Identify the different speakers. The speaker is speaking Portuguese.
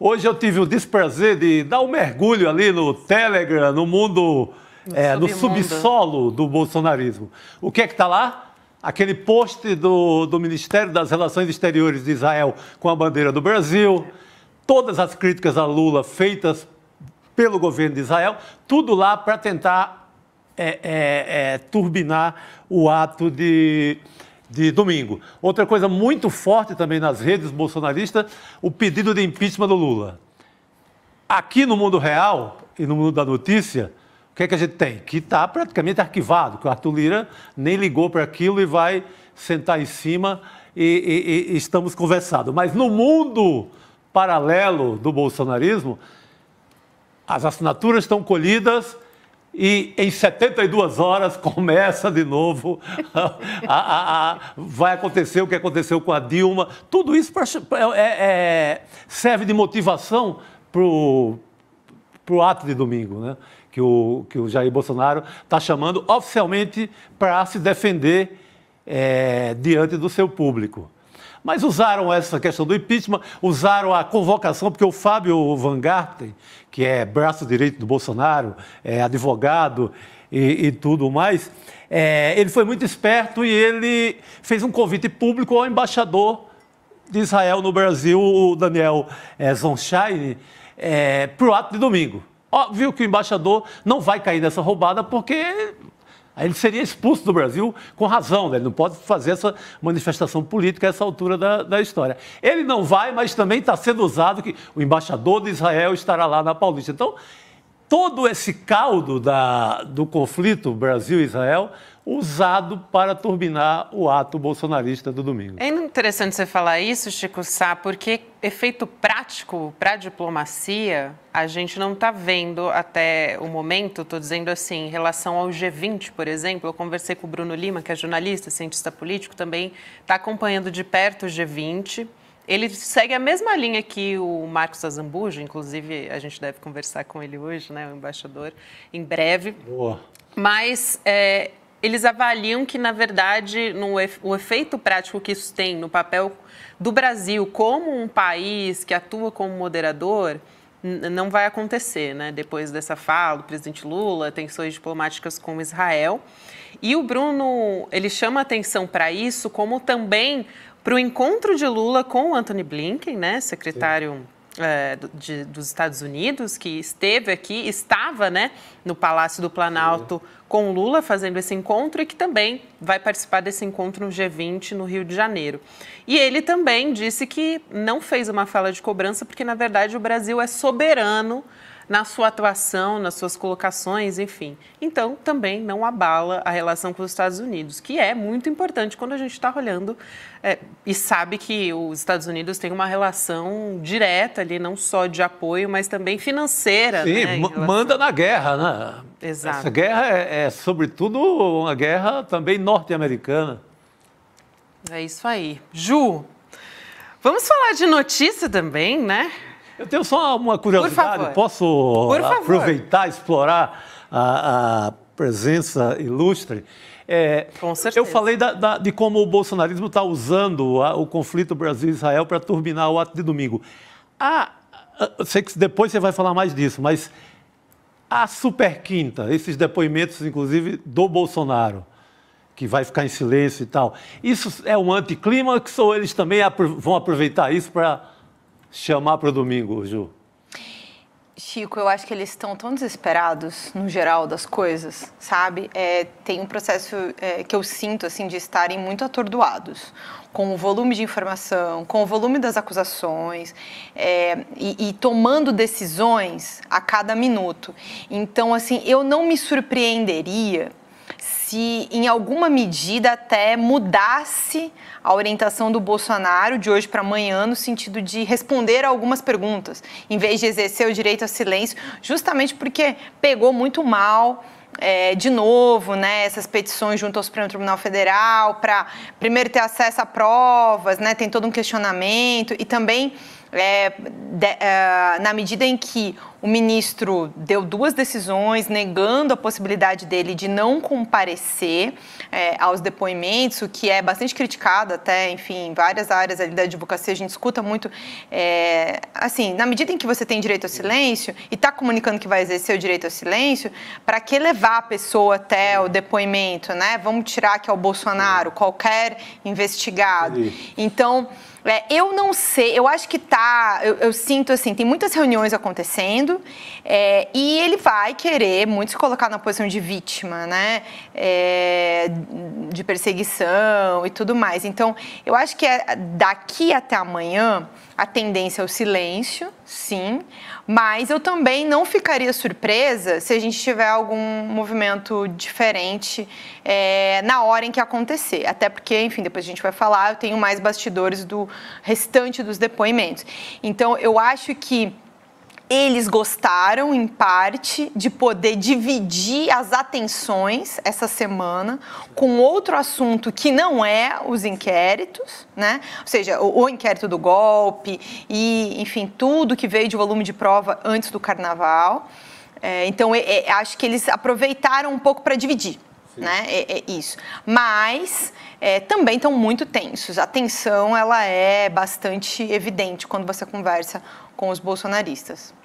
Speaker 1: Hoje eu tive o desprazer de dar um mergulho ali no Telegram, no mundo, no, é, no subsolo do bolsonarismo. O que é que está lá? Aquele post do, do Ministério das Relações Exteriores de Israel com a bandeira do Brasil, todas as críticas a Lula feitas pelo governo de Israel, tudo lá para tentar é, é, é, turbinar o ato de de domingo. Outra coisa muito forte também nas redes bolsonaristas, o pedido de impeachment do Lula. Aqui no mundo real e no mundo da notícia, o que é que a gente tem? Que está praticamente arquivado, que o Arthur Lira nem ligou para aquilo e vai sentar em cima e, e, e estamos conversando. Mas no mundo paralelo do bolsonarismo, as assinaturas estão colhidas e em 72 horas começa de novo, a, a, a, vai acontecer o que aconteceu com a Dilma. Tudo isso pra, é, é, é serve de motivação para o ato de domingo, né? que, o, que o Jair Bolsonaro está chamando oficialmente para se defender é, diante do seu público. Mas usaram essa questão do impeachment, usaram a convocação, porque o Fábio Van Garten, que é braço direito do Bolsonaro, é advogado e, e tudo mais, é, ele foi muito esperto e ele fez um convite público ao embaixador de Israel no Brasil, o Daniel é, Zonshine, é, para o ato de domingo. Óbvio viu que o embaixador não vai cair nessa roubada porque ele seria expulso do Brasil com razão, né? ele não pode fazer essa manifestação política a essa altura da, da história. Ele não vai, mas também está sendo usado que o embaixador de Israel estará lá na Paulista. Então, todo esse caldo da, do conflito Brasil-Israel usado para turbinar o ato bolsonarista do domingo. É
Speaker 2: interessante você falar isso, Chico Sá, porque efeito prático para a diplomacia a gente não está vendo até o momento. Estou dizendo assim, em relação ao G20, por exemplo, eu conversei com o Bruno Lima, que é jornalista, cientista político, também está acompanhando de perto o G20 ele segue a mesma linha que o Marcos Azambujo, inclusive a gente deve conversar com ele hoje, né, o embaixador, em breve. Boa. Mas é, eles avaliam que, na verdade, no, o efeito prático que isso tem no papel do Brasil como um país que atua como moderador não vai acontecer, né? Depois dessa fala do presidente Lula, tensões diplomáticas com Israel. E o Bruno, ele chama atenção para isso como também para o encontro de Lula com Anthony Blinken, né, secretário é, de, dos Estados Unidos, que esteve aqui, estava né, no Palácio do Planalto Sim. com Lula fazendo esse encontro e que também vai participar desse encontro no G20 no Rio de Janeiro. E ele também disse que não fez uma fala de cobrança, porque na verdade o Brasil é soberano na sua atuação, nas suas colocações, enfim. Então, também não abala a relação com os Estados Unidos, que é muito importante quando a gente está olhando é, e sabe que os Estados Unidos têm uma relação direta ali, não só de apoio, mas também financeira. Sim, né,
Speaker 1: relação... manda na guerra, né? Exato. Essa guerra é, é sobretudo, uma guerra também norte-americana.
Speaker 2: É isso aí. Ju, vamos falar de notícia também, né? Eu
Speaker 1: tenho só uma curiosidade. Posso aproveitar, explorar a, a presença ilustre? É, Com certeza. Eu falei da, da, de como o bolsonarismo está usando a, o conflito Brasil-Israel para turbinar o ato de domingo. A, sei que depois você vai falar mais disso, mas a super quinta, esses depoimentos, inclusive, do Bolsonaro, que vai ficar em silêncio e tal, isso é um anticlímax ou eles também apro vão aproveitar isso para chamar para o domingo, Ju?
Speaker 3: Chico, eu acho que eles estão tão desesperados, no geral, das coisas, sabe? É, tem um processo é, que eu sinto, assim, de estarem muito atordoados com o volume de informação, com o volume das acusações é, e, e, tomando decisões a cada minuto. Então, assim, eu não me surpreenderia se em alguma medida até mudasse a orientação do Bolsonaro de hoje para amanhã no sentido de responder a algumas perguntas, em vez de exercer o direito ao silêncio, justamente porque pegou muito mal. É, de novo, né, essas petições junto ao Supremo Tribunal Federal para primeiro ter acesso a provas, né, tem todo um questionamento e também é, de, é, na medida em que o ministro deu duas decisões negando a possibilidade dele de não comparecer é, aos depoimentos, o que é bastante criticado até, enfim, em várias áreas da advocacia a gente escuta muito, é, assim, na medida em que você tem direito ao silêncio e está comunicando que vai exercer o direito ao silêncio, para que levar a pessoa até o depoimento, né? Vamos tirar que é o Bolsonaro, qualquer investigado. Então é, eu não sei, eu acho que tá. Eu, eu sinto assim, tem muitas reuniões acontecendo é, e ele vai querer muito se colocar na posição de vítima, né? É, de perseguição e tudo mais. Então, eu acho que é daqui até amanhã a tendência ao é silêncio, sim, mas eu também não ficaria surpresa se a gente tiver algum movimento diferente é, na hora em que acontecer. Até porque, enfim, depois a gente vai falar, eu tenho mais bastidores do restante dos depoimentos. Então, eu acho que eles gostaram, em parte, de poder dividir as atenções essa semana com outro assunto que não é os inquéritos, né? Ou seja, o, o inquérito do golpe e, enfim, tudo que veio de volume de prova antes do carnaval. É, então, é, é, acho que eles aproveitaram um pouco para dividir. Sim. Né? É, é isso. Mas é, também estão muito tensos. A tensão ela é bastante evidente quando você conversa com os bolsonaristas.